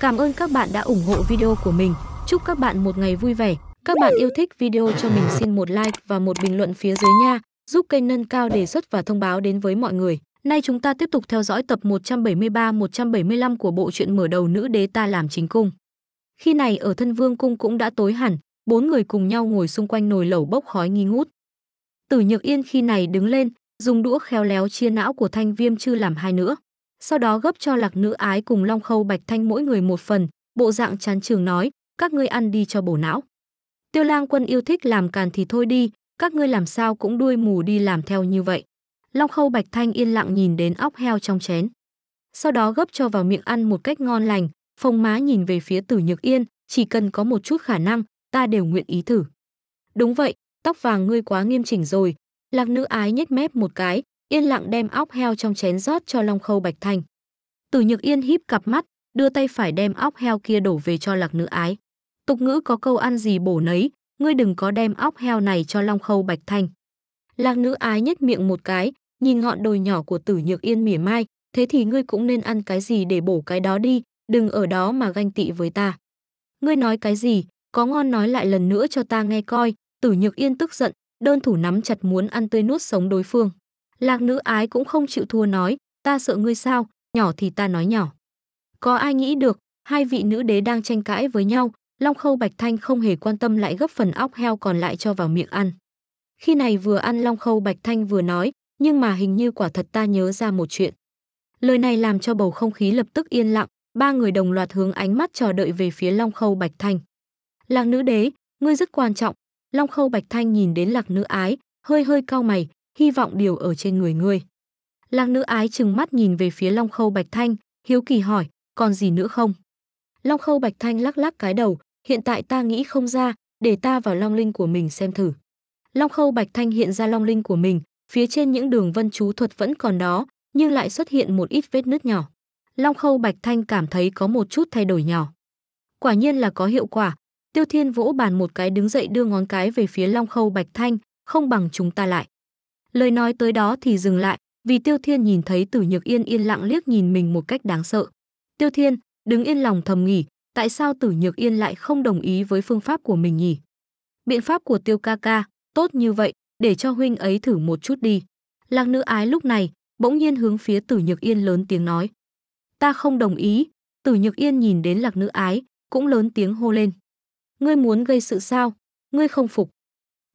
Cảm ơn các bạn đã ủng hộ video của mình. Chúc các bạn một ngày vui vẻ. Các bạn yêu thích video cho mình xin một like và một bình luận phía dưới nha, giúp kênh nâng cao đề xuất và thông báo đến với mọi người. Nay chúng ta tiếp tục theo dõi tập 173-175 của bộ truyện mở đầu nữ đế ta làm chính cung. Khi này ở thân vương cung cũng đã tối hẳn, bốn người cùng nhau ngồi xung quanh nồi lẩu bốc khói nghi ngút. Tử Nhược Yên khi này đứng lên, dùng đũa khéo léo chia não của Thanh Viêm Chư làm hai nữa sau đó gấp cho lạc nữ ái cùng long khâu bạch thanh mỗi người một phần bộ dạng chán trường nói các ngươi ăn đi cho bổ não tiêu lang quân yêu thích làm càn thì thôi đi các ngươi làm sao cũng đuôi mù đi làm theo như vậy long khâu bạch thanh yên lặng nhìn đến óc heo trong chén sau đó gấp cho vào miệng ăn một cách ngon lành phong má nhìn về phía tử nhược yên chỉ cần có một chút khả năng ta đều nguyện ý thử đúng vậy tóc vàng ngươi quá nghiêm chỉnh rồi lạc nữ ái nhếch mép một cái yên lặng đem óc heo trong chén rót cho Long Khâu Bạch Thanh. Tử Nhược Yên híp cặp mắt, đưa tay phải đem óc heo kia đổ về cho Lạc Nữ Ái. Tục ngữ có câu ăn gì bổ nấy, ngươi đừng có đem óc heo này cho Long Khâu Bạch Thanh. Lạc Nữ Ái nhếch miệng một cái, nhìn ngọn đồi nhỏ của Tử Nhược Yên mỉa mai, thế thì ngươi cũng nên ăn cái gì để bổ cái đó đi, đừng ở đó mà ganh tị với ta. Ngươi nói cái gì, có ngon nói lại lần nữa cho ta nghe coi, Tử Nhược Yên tức giận, đơn thủ nắm chặt muốn ăn tươi nuốt sống đối phương. Lạc nữ ái cũng không chịu thua nói, ta sợ ngươi sao, nhỏ thì ta nói nhỏ. Có ai nghĩ được, hai vị nữ đế đang tranh cãi với nhau, Long Khâu Bạch Thanh không hề quan tâm lại gấp phần óc heo còn lại cho vào miệng ăn. Khi này vừa ăn Long Khâu Bạch Thanh vừa nói, nhưng mà hình như quả thật ta nhớ ra một chuyện. Lời này làm cho bầu không khí lập tức yên lặng, ba người đồng loạt hướng ánh mắt chờ đợi về phía Long Khâu Bạch Thanh. Lạc nữ đế, ngươi rất quan trọng. Long Khâu Bạch Thanh nhìn đến Lạc nữ ái, hơi hơi cau mày, hy vọng điều ở trên người ngươi. Lang nữ ái chừng mắt nhìn về phía Long Khâu Bạch Thanh, hiếu kỳ hỏi, còn gì nữa không? Long Khâu Bạch Thanh lắc lắc cái đầu, hiện tại ta nghĩ không ra, để ta vào long linh của mình xem thử. Long Khâu Bạch Thanh hiện ra long linh của mình, phía trên những đường vân chú thuật vẫn còn đó, nhưng lại xuất hiện một ít vết nứt nhỏ. Long Khâu Bạch Thanh cảm thấy có một chút thay đổi nhỏ. Quả nhiên là có hiệu quả, Tiêu Thiên vỗ bàn một cái đứng dậy đưa ngón cái về phía Long Khâu Bạch Thanh, không bằng chúng ta lại. Lời nói tới đó thì dừng lại, vì Tiêu Thiên nhìn thấy Tử Nhược Yên yên lặng liếc nhìn mình một cách đáng sợ. Tiêu Thiên, đứng yên lòng thầm nghỉ, tại sao Tử Nhược Yên lại không đồng ý với phương pháp của mình nhỉ? Biện pháp của Tiêu ca ca, tốt như vậy, để cho huynh ấy thử một chút đi. Lạc nữ ái lúc này, bỗng nhiên hướng phía Tử Nhược Yên lớn tiếng nói. Ta không đồng ý, Tử Nhược Yên nhìn đến lạc nữ ái, cũng lớn tiếng hô lên. Ngươi muốn gây sự sao? Ngươi không phục.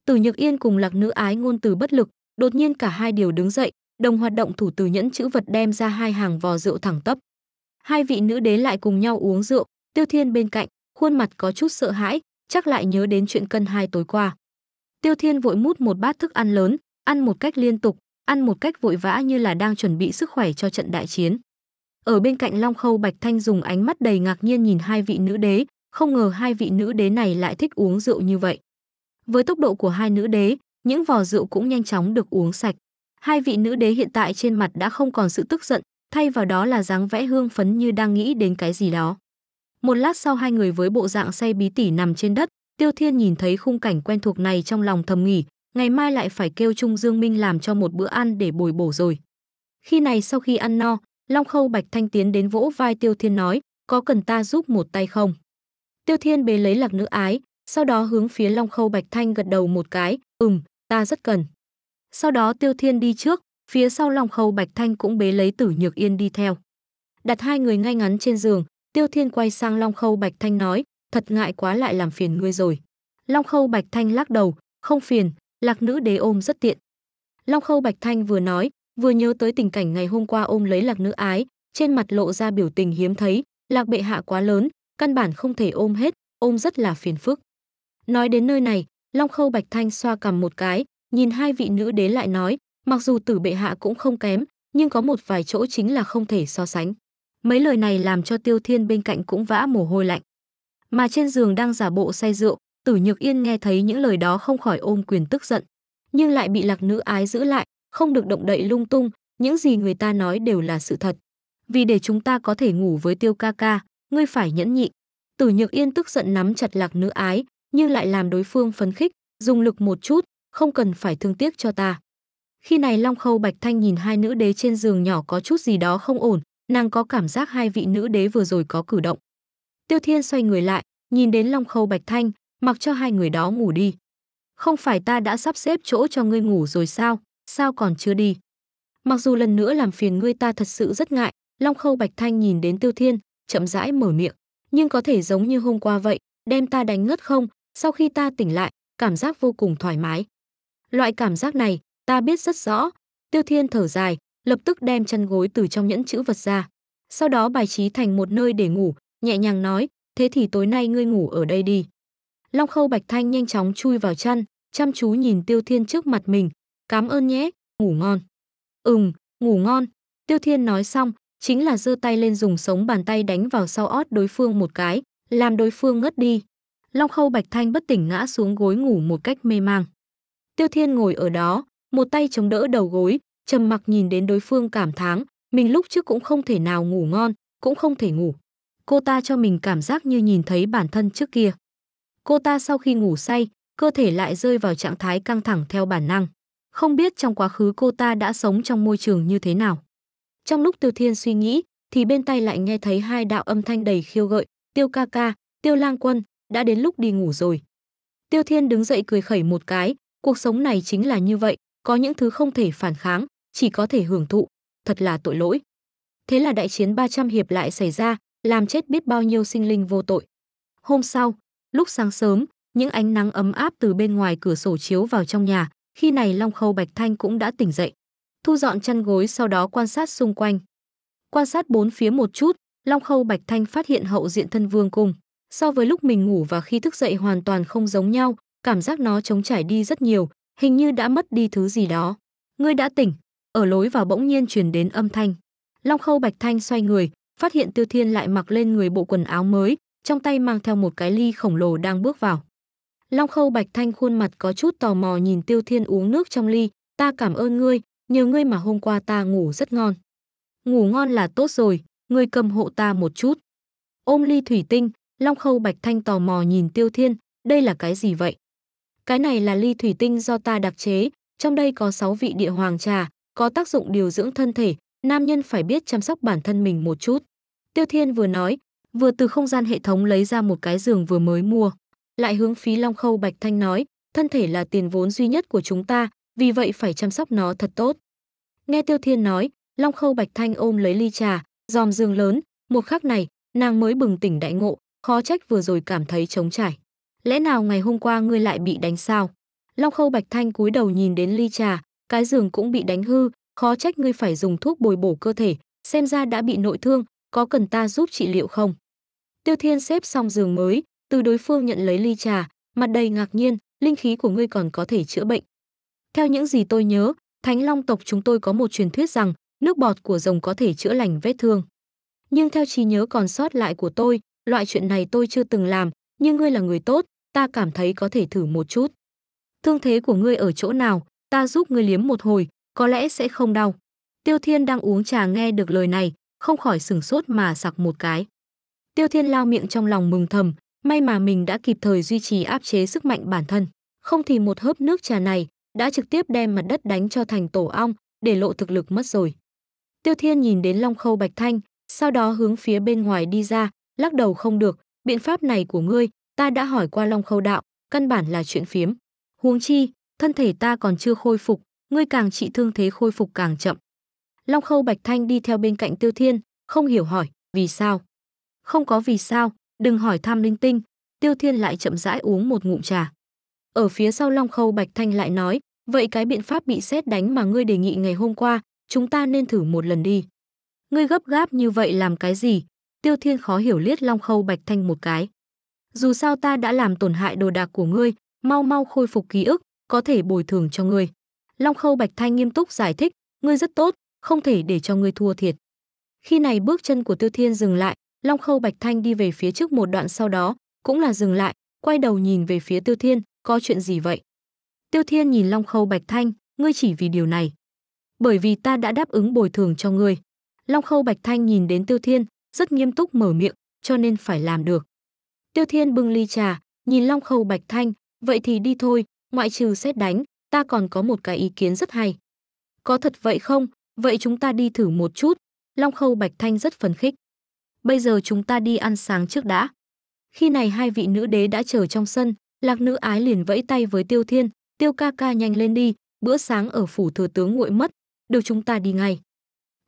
Tử Nhược Yên cùng lạc nữ ái ngôn từ bất lực, đột nhiên cả hai đều đứng dậy, đồng hoạt động thủ từ nhẫn chữ vật đem ra hai hàng vò rượu thẳng tấp. Hai vị nữ đế lại cùng nhau uống rượu, Tiêu Thiên bên cạnh, khuôn mặt có chút sợ hãi, chắc lại nhớ đến chuyện cân hai tối qua. Tiêu Thiên vội mút một bát thức ăn lớn, ăn một cách liên tục, ăn một cách vội vã như là đang chuẩn bị sức khỏe cho trận đại chiến. Ở bên cạnh Long Khâu Bạch Thanh dùng ánh mắt đầy ngạc nhiên nhìn hai vị nữ đế, không ngờ hai vị nữ đế này lại thích uống rượu như vậy. Với tốc độ của hai nữ đế, những vò rượu cũng nhanh chóng được uống sạch. Hai vị nữ đế hiện tại trên mặt đã không còn sự tức giận, thay vào đó là dáng vẽ hương phấn như đang nghĩ đến cái gì đó. Một lát sau hai người với bộ dạng say bí tỉ nằm trên đất, Tiêu Thiên nhìn thấy khung cảnh quen thuộc này trong lòng thầm nghỉ, ngày mai lại phải kêu Trung Dương Minh làm cho một bữa ăn để bồi bổ rồi. Khi này sau khi ăn no, Long Khâu Bạch Thanh tiến đến vỗ vai Tiêu Thiên nói, có cần ta giúp một tay không? Tiêu Thiên bế lấy lạc nữ ái, sau đó hướng phía Long Khâu Bạch Thanh gật đầu một cái, ừm, ta rất cần. Sau đó Tiêu Thiên đi trước, phía sau Long Khâu Bạch Thanh cũng bế lấy Tử Nhược Yên đi theo. Đặt hai người ngay ngắn trên giường, Tiêu Thiên quay sang Long Khâu Bạch Thanh nói, thật ngại quá lại làm phiền ngươi rồi. Long Khâu Bạch Thanh lắc đầu, không phiền, lạc nữ đế ôm rất tiện. Long Khâu Bạch Thanh vừa nói, vừa nhớ tới tình cảnh ngày hôm qua ôm lấy lạc nữ ái, trên mặt lộ ra biểu tình hiếm thấy, lạc bệ hạ quá lớn, căn bản không thể ôm hết, ôm rất là phiền phức. Nói đến nơi này, Long Khâu Bạch Thanh xoa cầm một cái, nhìn hai vị nữ đế lại nói, mặc dù tử bệ hạ cũng không kém, nhưng có một vài chỗ chính là không thể so sánh. Mấy lời này làm cho Tiêu Thiên bên cạnh cũng vã mồ hôi lạnh. Mà trên giường đang giả bộ say rượu, Tử Nhược Yên nghe thấy những lời đó không khỏi ôm quyền tức giận, nhưng lại bị Lạc nữ ái giữ lại, không được động đậy lung tung, những gì người ta nói đều là sự thật. Vì để chúng ta có thể ngủ với Tiêu ca ca, ngươi phải nhẫn nhịn. Tử Nhược Yên tức giận nắm chặt Lạc nữ ái, nhưng lại làm đối phương phấn khích, dùng lực một chút, không cần phải thương tiếc cho ta. Khi này Long Khâu Bạch Thanh nhìn hai nữ đế trên giường nhỏ có chút gì đó không ổn, nàng có cảm giác hai vị nữ đế vừa rồi có cử động. Tiêu Thiên xoay người lại, nhìn đến Long Khâu Bạch Thanh, mặc cho hai người đó ngủ đi. Không phải ta đã sắp xếp chỗ cho ngươi ngủ rồi sao, sao còn chưa đi? Mặc dù lần nữa làm phiền ngươi ta thật sự rất ngại, Long Khâu Bạch Thanh nhìn đến Tiêu Thiên, chậm rãi mở miệng, nhưng có thể giống như hôm qua vậy, đem ta đánh ngất không, sau khi ta tỉnh lại, cảm giác vô cùng thoải mái. Loại cảm giác này, ta biết rất rõ. Tiêu Thiên thở dài, lập tức đem chăn gối từ trong nhẫn chữ vật ra. Sau đó bài trí thành một nơi để ngủ, nhẹ nhàng nói, thế thì tối nay ngươi ngủ ở đây đi. Long khâu bạch thanh nhanh chóng chui vào chăn, chăm chú nhìn Tiêu Thiên trước mặt mình, cảm ơn nhé, ngủ ngon. Ừm, ngủ ngon. Tiêu Thiên nói xong, chính là giơ tay lên dùng sống bàn tay đánh vào sau ót đối phương một cái, làm đối phương ngất đi. Long khâu bạch thanh bất tỉnh ngã xuống gối ngủ một cách mê mang. Tiêu Thiên ngồi ở đó, một tay chống đỡ đầu gối, trầm mặc nhìn đến đối phương cảm thán, mình lúc trước cũng không thể nào ngủ ngon, cũng không thể ngủ. Cô ta cho mình cảm giác như nhìn thấy bản thân trước kia. Cô ta sau khi ngủ say, cơ thể lại rơi vào trạng thái căng thẳng theo bản năng. Không biết trong quá khứ cô ta đã sống trong môi trường như thế nào. Trong lúc Tiêu Thiên suy nghĩ, thì bên tay lại nghe thấy hai đạo âm thanh đầy khiêu gợi, Tiêu ca ca, Tiêu lang quân, đã đến lúc đi ngủ rồi. Tiêu Thiên đứng dậy cười khẩy một cái, cuộc sống này chính là như vậy có những thứ không thể phản kháng chỉ có thể hưởng thụ thật là tội lỗi thế là đại chiến 300 hiệp lại xảy ra làm chết biết bao nhiêu sinh linh vô tội hôm sau lúc sáng sớm những ánh nắng ấm áp từ bên ngoài cửa sổ chiếu vào trong nhà khi này long khâu bạch thanh cũng đã tỉnh dậy thu dọn chăn gối sau đó quan sát xung quanh quan sát bốn phía một chút long khâu bạch thanh phát hiện hậu diện thân vương cung so với lúc mình ngủ và khi thức dậy hoàn toàn không giống nhau cảm giác nó trống trải đi rất nhiều, hình như đã mất đi thứ gì đó. Ngươi đã tỉnh, ở lối vào bỗng nhiên truyền đến âm thanh. Long Khâu Bạch Thanh xoay người, phát hiện Tiêu Thiên lại mặc lên người bộ quần áo mới, trong tay mang theo một cái ly khổng lồ đang bước vào. Long Khâu Bạch Thanh khuôn mặt có chút tò mò nhìn Tiêu Thiên uống nước trong ly, "Ta cảm ơn ngươi, nhờ ngươi mà hôm qua ta ngủ rất ngon." "Ngủ ngon là tốt rồi, ngươi cầm hộ ta một chút." Ôm ly thủy tinh, Long Khâu Bạch Thanh tò mò nhìn Tiêu Thiên, "Đây là cái gì vậy?" Cái này là ly thủy tinh do ta đặc chế, trong đây có 6 vị địa hoàng trà, có tác dụng điều dưỡng thân thể, nam nhân phải biết chăm sóc bản thân mình một chút. Tiêu Thiên vừa nói, vừa từ không gian hệ thống lấy ra một cái giường vừa mới mua. Lại hướng phí Long Khâu Bạch Thanh nói, thân thể là tiền vốn duy nhất của chúng ta, vì vậy phải chăm sóc nó thật tốt. Nghe Tiêu Thiên nói, Long Khâu Bạch Thanh ôm lấy ly trà, dòm giường lớn, một khắc này, nàng mới bừng tỉnh đại ngộ, khó trách vừa rồi cảm thấy trống trải lẽ nào ngày hôm qua ngươi lại bị đánh sao? Long Khâu Bạch Thanh cúi đầu nhìn đến ly trà, cái giường cũng bị đánh hư, khó trách ngươi phải dùng thuốc bồi bổ cơ thể, xem ra đã bị nội thương, có cần ta giúp trị liệu không? Tiêu Thiên xếp xong giường mới, từ đối phương nhận lấy ly trà, mặt đầy ngạc nhiên, linh khí của ngươi còn có thể chữa bệnh. Theo những gì tôi nhớ, Thánh Long tộc chúng tôi có một truyền thuyết rằng nước bọt của rồng có thể chữa lành vết thương. Nhưng theo trí nhớ còn sót lại của tôi, loại chuyện này tôi chưa từng làm, nhưng ngươi là người tốt, ta cảm thấy có thể thử một chút. Thương thế của ngươi ở chỗ nào, ta giúp ngươi liếm một hồi, có lẽ sẽ không đau. Tiêu Thiên đang uống trà nghe được lời này, không khỏi sửng sốt mà sặc một cái. Tiêu Thiên lao miệng trong lòng mừng thầm, may mà mình đã kịp thời duy trì áp chế sức mạnh bản thân. Không thì một hớp nước trà này đã trực tiếp đem mặt đất đánh cho thành tổ ong, để lộ thực lực mất rồi. Tiêu Thiên nhìn đến Long Khâu Bạch Thanh, sau đó hướng phía bên ngoài đi ra, lắc đầu không được, biện pháp này của ngươi, ta đã hỏi qua Long Khâu Đạo, căn bản là chuyện phiếm. Huống chi, thân thể ta còn chưa khôi phục, ngươi càng trị thương thế khôi phục càng chậm. Long Khâu Bạch Thanh đi theo bên cạnh Tiêu Thiên, không hiểu hỏi, vì sao? Không có vì sao, đừng hỏi tham linh tinh, Tiêu Thiên lại chậm rãi uống một ngụm trà. Ở phía sau Long Khâu Bạch Thanh lại nói, vậy cái biện pháp bị xét đánh mà ngươi đề nghị ngày hôm qua, chúng ta nên thử một lần đi. Ngươi gấp gáp như vậy làm cái gì, Tiêu Thiên khó hiểu liếc Long Khâu Bạch Thanh một cái. Dù sao ta đã làm tổn hại đồ đạc của ngươi, mau mau khôi phục ký ức, có thể bồi thường cho ngươi. Long Khâu Bạch Thanh nghiêm túc giải thích, ngươi rất tốt, không thể để cho ngươi thua thiệt. Khi này bước chân của Tiêu Thiên dừng lại, Long Khâu Bạch Thanh đi về phía trước một đoạn sau đó, cũng là dừng lại, quay đầu nhìn về phía Tiêu Thiên, có chuyện gì vậy? Tiêu Thiên nhìn Long Khâu Bạch Thanh, ngươi chỉ vì điều này. Bởi vì ta đã đáp ứng bồi thường cho ngươi. Long Khâu Bạch Thanh nhìn đến Tiêu Thiên, rất nghiêm túc mở miệng, cho nên phải làm được. Tiêu Thiên bưng ly trà, nhìn Long Khâu Bạch Thanh, vậy thì đi thôi, ngoại trừ xét đánh, ta còn có một cái ý kiến rất hay. Có thật vậy không? Vậy chúng ta đi thử một chút. Long Khâu Bạch Thanh rất phấn khích. Bây giờ chúng ta đi ăn sáng trước đã. Khi này hai vị nữ đế đã chờ trong sân, Lạc nữ ái liền vẫy tay với Tiêu Thiên, Tiêu ca ca nhanh lên đi, bữa sáng ở phủ thừa tướng nguội mất, đều chúng ta đi ngay.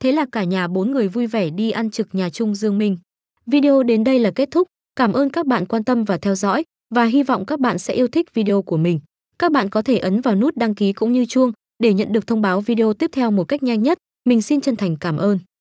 Thế là cả nhà bốn người vui vẻ đi ăn trực nhà chung Dương Minh. Video đến đây là kết thúc. Cảm ơn các bạn quan tâm và theo dõi và hy vọng các bạn sẽ yêu thích video của mình. Các bạn có thể ấn vào nút đăng ký cũng như chuông để nhận được thông báo video tiếp theo một cách nhanh nhất. Mình xin chân thành cảm ơn.